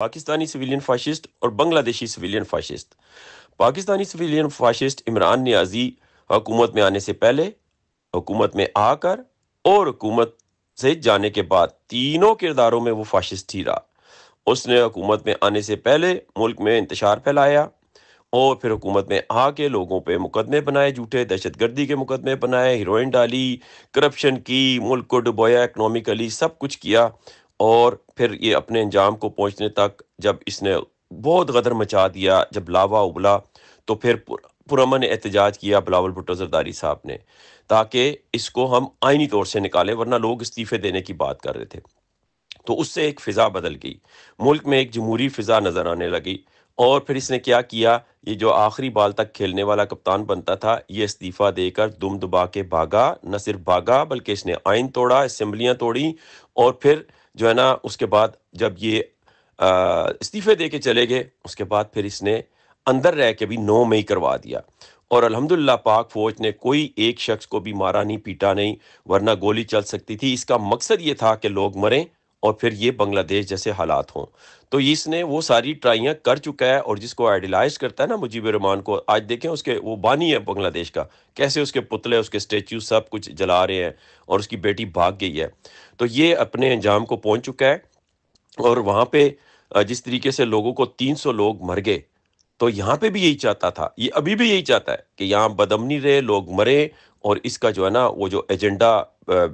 Pakistani civilian fascist اور Bangladeshi civilian fascist Pakistani civilian fascist Imran Niazi حکومت میں آنے سے پہلے حکومت میں آ کر اور حکومت سے جانے کے بعد تینوں کرداروں میں وہ فاشسٹ ہی رہا اس نے حکومت میں آنے سے پہلے ملک میں انتشار پھیلایا اور پھر حکومت میں آ کے لوگوں پہ مقدمے بنائے جھوٹے دہشت گردی کے مقدمے بنائے ہیروئن ڈالی کرپشن کی ملک کو ڈبویا اکنامیکلی سب کچھ کیا اور پھر یہ اپنے انجام کو پہنچنے تک جب اس نے بہت غدر مچا دیا جب لاوا ابلا تو پھر پرامن احتجاج کیا بلاول بھٹو زرداری صاحب نے تاکہ اس کو ہم آئینی طور سے نکالیں ورنہ لوگ استعفے دینے کی بات کر رہے تھے تو اس سے ایک فضا بدل گئی ملک میں ایک جمہوری فضا نظر آنے لگی اور پھر اس نے کیا کیا یہ جو آخری بال تک کھیلنے والا کپتان بنتا تھا یہ استعفیٰ دے کر دم دبا کے بھاگا نہ صرف بھاگا بلکہ اس نے آئین توڑا اسمبلیاں توڑی اور پھر جو ہے نا اس کے بعد جب یہ استعفے دے کے چلے گئے اس کے بعد پھر اس نے اندر رہ کے بھی نو مئی کروا دیا اور الحمدللہ پاک فوج نے کوئی ایک شخص کو بھی مارا نہیں پیٹا نہیں ورنہ گولی چل سکتی تھی اس کا مقصد یہ تھا کہ لوگ مریں اور پھر یہ بنگلہ دیش جیسے حالات ہوں تو اس نے وہ ساری ٹرائیاں کر چکا ہے اور جس کو آئیڈیلائز کرتا ہے نا مجیب رحمان کو آج دیکھیں اس کے وہ بانی ہے بنگلہ دیش کا کیسے اس کے پتلے اس کے اسٹیچو سب کچھ جلا رہے ہیں اور اس کی بیٹی بھاگ گئی ہے تو یہ اپنے انجام کو پہنچ چکا ہے اور وہاں پہ جس طریقے سے لوگوں کو تین سو لوگ مر گئے تو یہاں پہ بھی یہی چاہتا تھا یہ ابھی بھی یہی چاہتا ہے کہ یہاں بدمنی رہے لوگ مرے اور اس کا جو ہے نا وہ جو ایجنڈا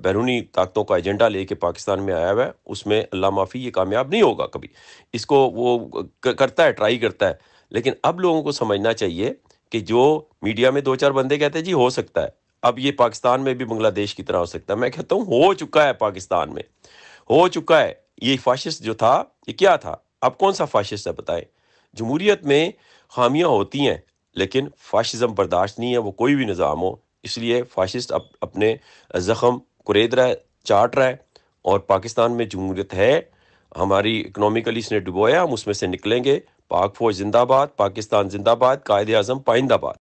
بیرونی طاقتوں کا ایجنڈا لے کے پاکستان میں آیا ہوا ہے اس میں اللہ معافی یہ کامیاب نہیں ہوگا کبھی اس کو وہ کرتا ہے ٹرائی کرتا ہے لیکن اب لوگوں کو سمجھنا چاہیے کہ جو میڈیا میں دو چار بندے کہتے ہیں جی ہو سکتا ہے اب یہ پاکستان میں بھی بنگلہ دیش کی طرح ہو سکتا ہے میں کہتا ہوں ہو چکا ہے پاکستان میں ہو چکا ہے یہ فاشسٹ جو تھا یہ کیا تھا اب کون سا فاشسٹ ہے بتائیں جمہوریت میں خامیاں ہوتی ہیں لیکن فاشزم برداشت نہیں ہے وہ کوئی بھی نظام ہو اس لیے فاشسٹ اپنے زخم کرید ہے چاٹ رہا ہے اور پاکستان میں جمہوریت ہے ہماری اکنامیکلی اس نے ڈبویا ہم اس میں سے نکلیں گے پاک فوج زندہ باد پاکستان زندہ باد قائد اعظم پائندہ باد